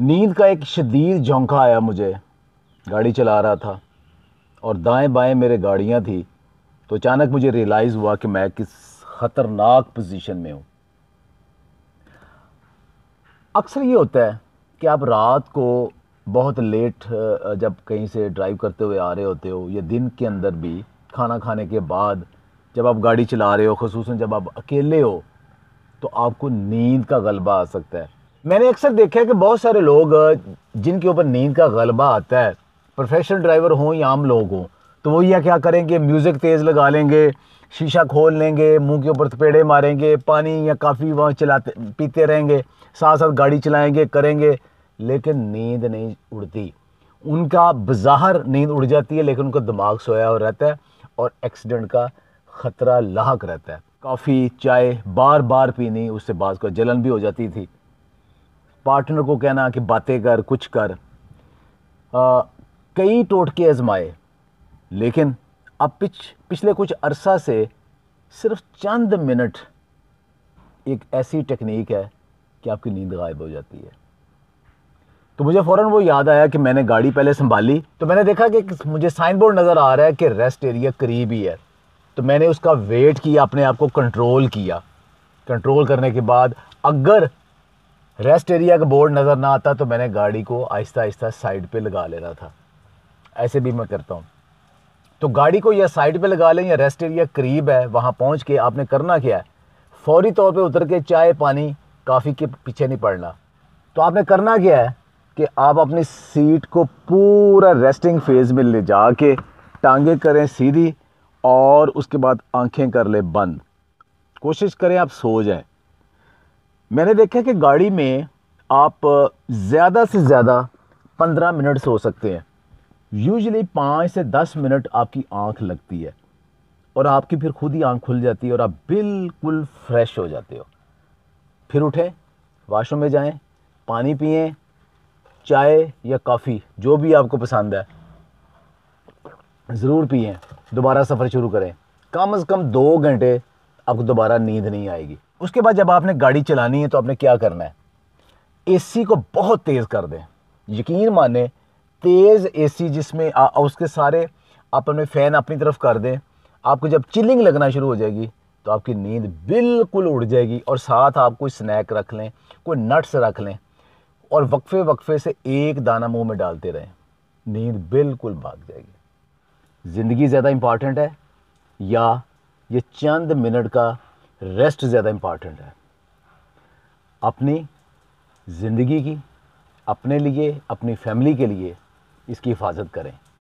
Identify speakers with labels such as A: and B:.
A: नींद का एक शदीद झोंका आया मुझे गाड़ी चला रहा था और दाएं बाएं मेरे गाड़ियाँ थी तो अचानक मुझे रियलाइज़ हुआ कि मैं किस ख़तरनाक पोजीशन में हूँ अक्सर ये होता है कि आप रात को बहुत लेट जब कहीं से ड्राइव करते हुए आ रहे होते हो या दिन के अंदर भी खाना खाने के बाद जब आप गाड़ी चला रहे हो खसूस जब आप अकेले हो तो आपको नींद का गलबा आ सकता है मैंने अक्सर देखा है कि बहुत सारे लोग जिनके ऊपर नींद का गलबा आता है प्रोफेशनल ड्राइवर हों या आम लोग हों तो वो यह क्या करेंगे म्यूज़िक तेज़ लगा लेंगे शीशा खोल लेंगे मुंह के ऊपर थपेड़े मारेंगे पानी या काफ़ी वहाँ चलाते पीते रहेंगे साथ साथ गाड़ी चलाएंगे करेंगे लेकिन नींद नहीं उड़ती उनका बाहर नींद उड़ जाती है लेकिन उनका दिमाग सोया हुआ रहता है और एक्सीडेंट का ख़तरा लाक रहता है काफ़ी चाय बार बार पीनी उससे बाज को जलन भी हो जाती थी पार्टनर को कहना कि बातें कर कुछ कर आ, कई टोटके आजमाए लेकिन अब पिछ पिछले कुछ अरसा से सिर्फ चंद मिनट एक ऐसी टेक्निक है कि आपकी नींद गायब हो जाती है तो मुझे फ़ौरन वो याद आया कि मैंने गाड़ी पहले संभाली तो मैंने देखा कि मुझे साइन बोर्ड नज़र आ रहा है कि रेस्ट एरिया करीब ही है तो मैंने उसका वेट किया अपने आप को कंट्रोल किया कंट्रोल करने के बाद अगर रेस्ट एरिया का बोर्ड नज़र ना आता तो मैंने गाड़ी को आहिस्ता आहिस्ता साइड पे लगा लेना था ऐसे भी मैं करता हूँ तो गाड़ी को या साइड पे लगा लें या रेस्ट एरिया करीब है वहाँ पहुँच के आपने करना क्या है फौरी तौर पे उतर के चाय पानी काफ़ी के पीछे नहीं पड़ना तो आपने करना क्या है कि आप अपनी सीट को पूरा रेस्टिंग फेज़ में ले जा के टांगे करें सीधी और उसके बाद आँखें कर लें बंद कोशिश करें आप सो जाएँ मैंने देखा कि गाड़ी में आप ज़्यादा से ज़्यादा पंद्रह मिनट सो सकते हैं यूजली पाँच से दस मिनट आपकी आँख लगती है और आपकी फिर खुद ही आँख खुल जाती है और आप बिल्कुल फ्रेश हो जाते हो फिर उठें वाशरूम में जाएं, पानी पिए चाय या कॉफ़ी जो भी आपको पसंद है ज़रूर पिए दोबारा सफ़र शुरू करें कम अज़ कम दो घंटे आपको दोबारा नींद नहीं आएगी उसके बाद जब आपने गाड़ी चलानी है तो आपने क्या करना है एसी को बहुत तेज़ कर दें यकीन माने तेज़ एसी जिसमें आ, उसके सारे आप अपने फ़ैन अपनी तरफ कर दें आपको जब चिलिंग लगना शुरू हो जाएगी तो आपकी नींद बिल्कुल उड़ जाएगी और साथ आप कोई स्नैक रख लें कोई नट्स रख लें और वक्फे वक्फे से एक दाना मुंह में डालते रहें नींद बिल्कुल भाग जाएगी ज़िंदगी ज़्यादा इम्पॉर्टेंट है या ये चंद मिनट का रेस्ट ज़्यादा इम्पॉर्टेंट है अपनी ज़िंदगी की अपने लिए अपनी फैमिली के लिए इसकी हिफाजत करें